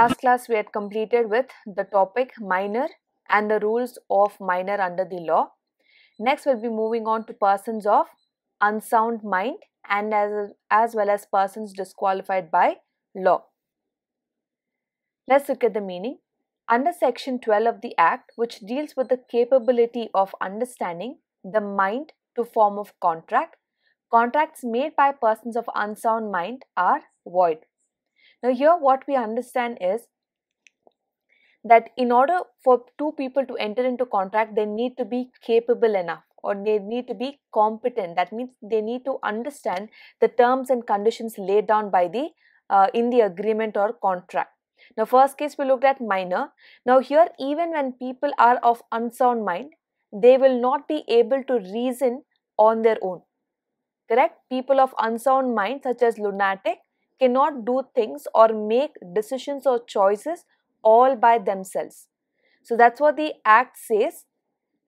last class we had completed with the topic minor and the rules of minor under the law. Next we'll be moving on to persons of unsound mind and as, as well as persons disqualified by law. Let's look at the meaning. Under section 12 of the act which deals with the capability of understanding the mind to form of contract, contracts made by persons of unsound mind are void. Now, here what we understand is that in order for two people to enter into contract, they need to be capable enough or they need to be competent. That means they need to understand the terms and conditions laid down by the uh, in the agreement or contract. Now, first case we looked at minor. Now, here even when people are of unsound mind, they will not be able to reason on their own. Correct? People of unsound mind, such as lunatic, cannot do things or make decisions or choices all by themselves. So that's what the act says.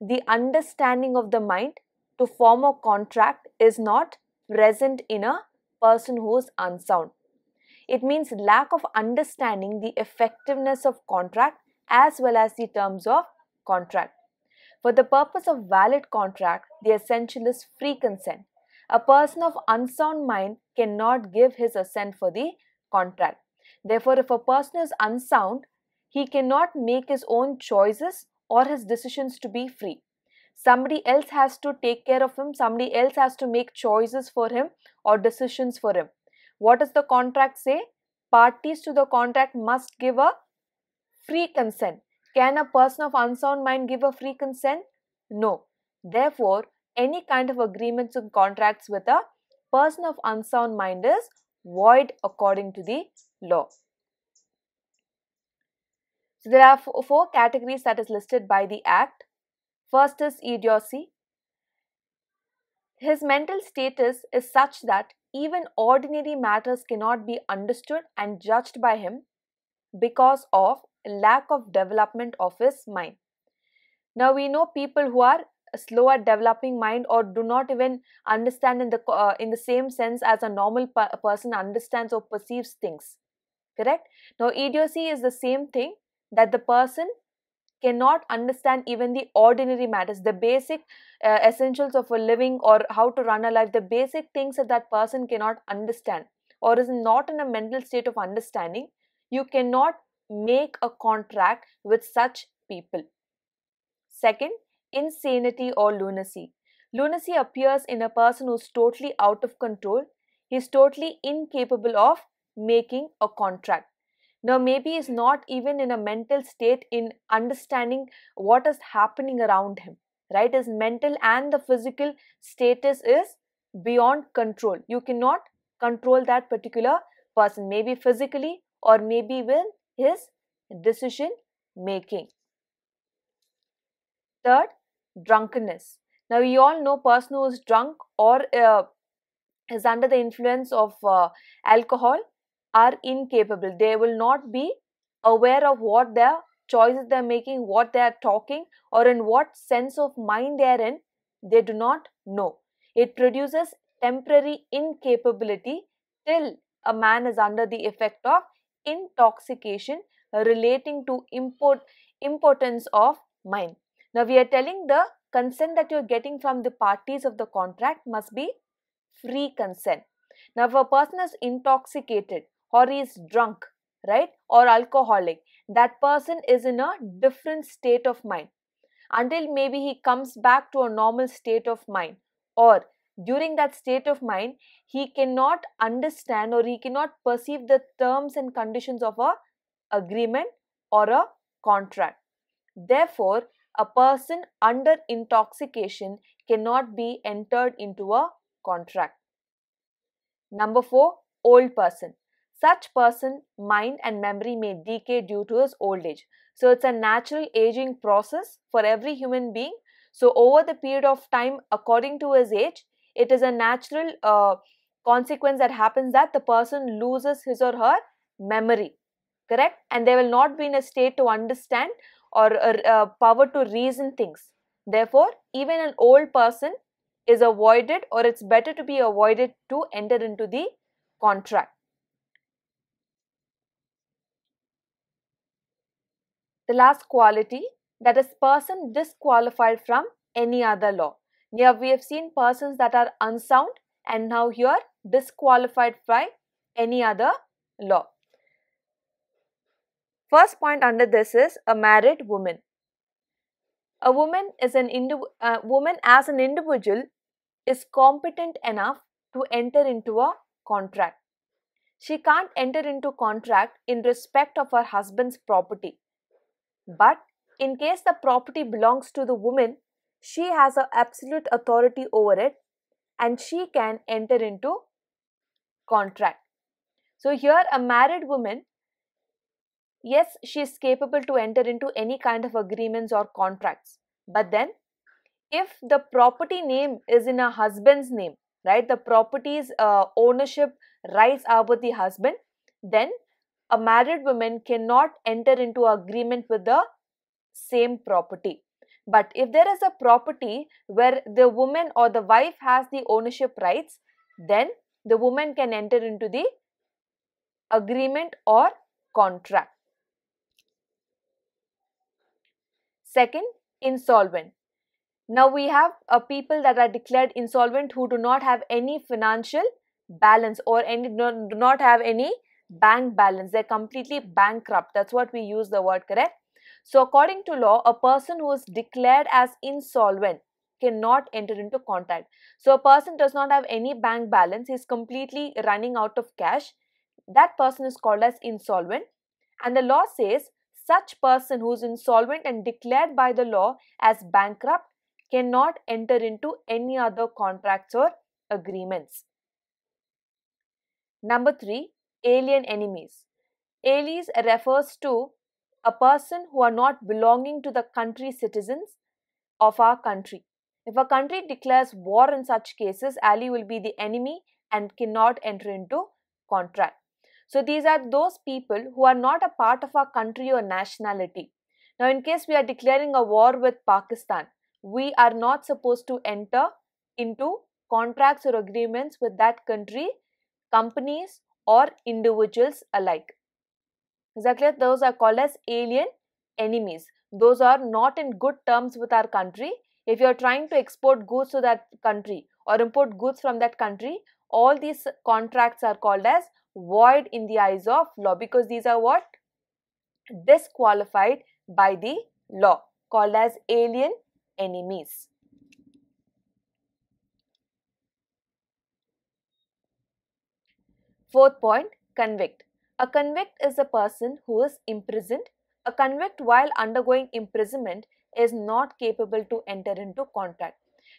The understanding of the mind to form a contract is not present in a person who is unsound. It means lack of understanding the effectiveness of contract as well as the terms of contract. For the purpose of valid contract, the essential is free consent a person of unsound mind cannot give his assent for the contract. Therefore, if a person is unsound, he cannot make his own choices or his decisions to be free. Somebody else has to take care of him, somebody else has to make choices for him or decisions for him. What does the contract say? Parties to the contract must give a free consent. Can a person of unsound mind give a free consent? No. Therefore, any kind of agreements and contracts with a person of unsound mind is void according to the law. So there are four categories that is listed by the act. First is idiocy. His mental status is such that even ordinary matters cannot be understood and judged by him because of lack of development of his mind. Now we know people who are slow at developing mind or do not even understand in the uh, in the same sense as a normal per- person understands or perceives things correct now idiocy is the same thing that the person cannot understand even the ordinary matters the basic uh, essentials of a living or how to run a life the basic things that that person cannot understand or is not in a mental state of understanding you cannot make a contract with such people second insanity or lunacy. Lunacy appears in a person who's totally out of control, he's totally incapable of making a contract. Now, maybe he's not even in a mental state in understanding what is happening around him, right? His mental and the physical status is beyond control. You cannot control that particular person, maybe physically or maybe with his decision making. Third, drunkenness. Now, we all know person who is drunk or uh, is under the influence of uh, alcohol are incapable. They will not be aware of what their choices they are making, what they are talking, or in what sense of mind they are in. They do not know. It produces temporary incapability till a man is under the effect of intoxication relating to import, importance of mind. Now we are telling the consent that you are getting from the parties of the contract must be free consent. Now if a person is intoxicated or he is drunk, right, or alcoholic, that person is in a different state of mind until maybe he comes back to a normal state of mind or during that state of mind he cannot understand or he cannot perceive the terms and conditions of a agreement or a contract therefore a person under intoxication cannot be entered into a contract. Number 4. Old person. Such person mind and memory may decay due to his old age. So it's a natural aging process for every human being. So over the period of time according to his age, it is a natural uh, consequence that happens that the person loses his or her memory correct and they will not be in a state to understand or a uh, power to reason things. Therefore, even an old person is avoided or it's better to be avoided to enter into the contract. The last quality that is person disqualified from any other law. Here we have seen persons that are unsound and now here disqualified by any other law. First point under this is a married woman. A woman is an indi- woman as an individual is competent enough to enter into a contract. She can't enter into contract in respect of her husband's property. But in case the property belongs to the woman, she has an absolute authority over it and she can enter into contract. So here a married woman yes, she is capable to enter into any kind of agreements or contracts. But then, if the property name is in her husband's name, right, the property's uh, ownership rights are with the husband, then a married woman cannot enter into agreement with the same property. But if there is a property where the woman or the wife has the ownership rights, then the woman can enter into the agreement or contract. Second, insolvent. Now we have a people that are declared insolvent who do not have any financial balance or any do not have any bank balance. They're completely bankrupt. That's what we use the word correct. So according to law, a person who is declared as insolvent cannot enter into contact. So a person does not have any bank balance, he's completely running out of cash. That person is called as insolvent. And the law says such person who is insolvent and declared by the law as bankrupt cannot enter into any other contracts or agreements. Number 3. Alien enemies. Ali refers to a person who are not belonging to the country citizens of our country. If a country declares war in such cases, Ali will be the enemy and cannot enter into contract. So these are those people who are not a part of our country or nationality. Now, in case we are declaring a war with Pakistan, we are not supposed to enter into contracts or agreements with that country, companies, or individuals alike. Is that clear? Those are called as alien enemies. Those are not in good terms with our country. If you are trying to export goods to that country or import goods from that country, all these contracts are called as void in the eyes of law because these are what? Disqualified by the law, called as alien enemies. Fourth point, convict. A convict is a person who is imprisoned. A convict while undergoing imprisonment is not capable to enter into contract.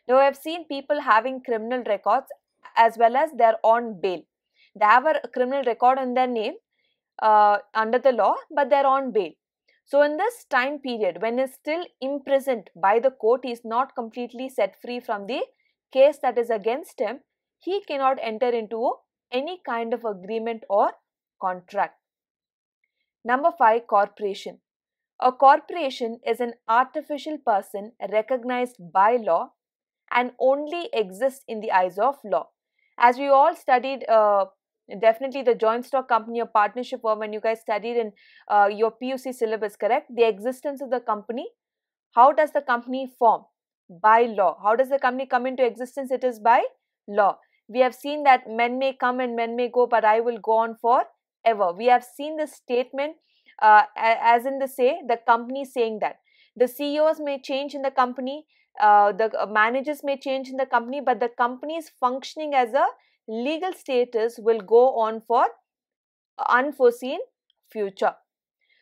Now, I have seen people having criminal records as well as they are on bail they have a criminal record on their name uh, under the law, but they're on bail. So, in this time period, when he's still imprisoned by the court, he is not completely set free from the case that is against him, he cannot enter into any kind of agreement or contract. Number 5 Corporation. A corporation is an artificial person recognized by law and only exists in the eyes of law. As we all studied uh, definitely the joint stock company or partnership firm when you guys studied in uh, your PUC syllabus, correct? The existence of the company, how does the company form? By law. How does the company come into existence? It is by law. We have seen that men may come and men may go, but I will go on forever. We have seen the statement uh, as in the say, the company saying that. The CEOs may change in the company, uh, the uh, managers may change in the company, but the company is functioning as a legal status will go on for unforeseen future.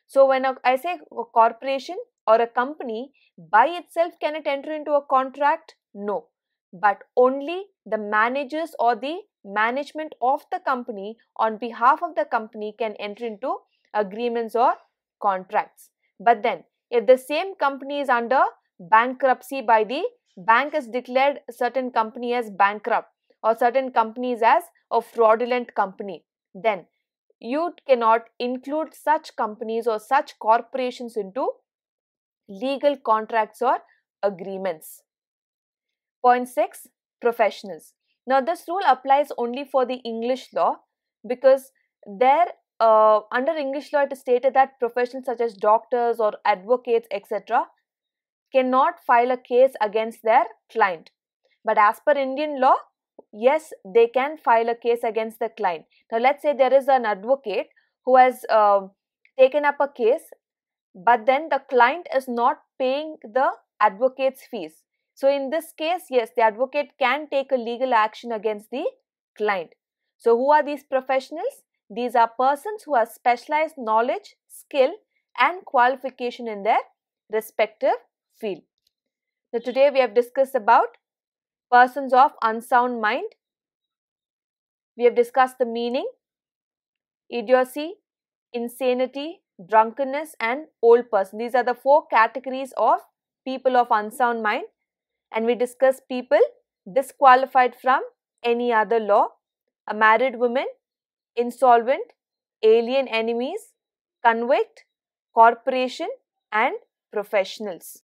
So, when I say a corporation or a company by itself can it enter into a contract? No, but only the managers or the management of the company on behalf of the company can enter into agreements or contracts. But then, if the same company is under bankruptcy by the bank is declared certain company as bankrupt or certain companies as a fraudulent company, then you cannot include such companies or such corporations into legal contracts or agreements. Point 6 Professionals. Now, this rule applies only for the English law because there, uh, under English law, it is stated that professionals such as doctors or advocates, etc., cannot file a case against their client. But as per Indian law, yes, they can file a case against the client. Now, let's say there is an advocate who has uh, taken up a case, but then the client is not paying the advocate's fees. So, in this case, yes, the advocate can take a legal action against the client. So, who are these professionals? These are persons who have specialized knowledge, skill, and qualification in their respective field. Now, today we have discussed about persons of unsound mind. We have discussed the meaning, idiocy, insanity, drunkenness and old person. These are the four categories of people of unsound mind and we discuss people disqualified from any other law, a married woman, insolvent, alien enemies, convict, corporation and professionals.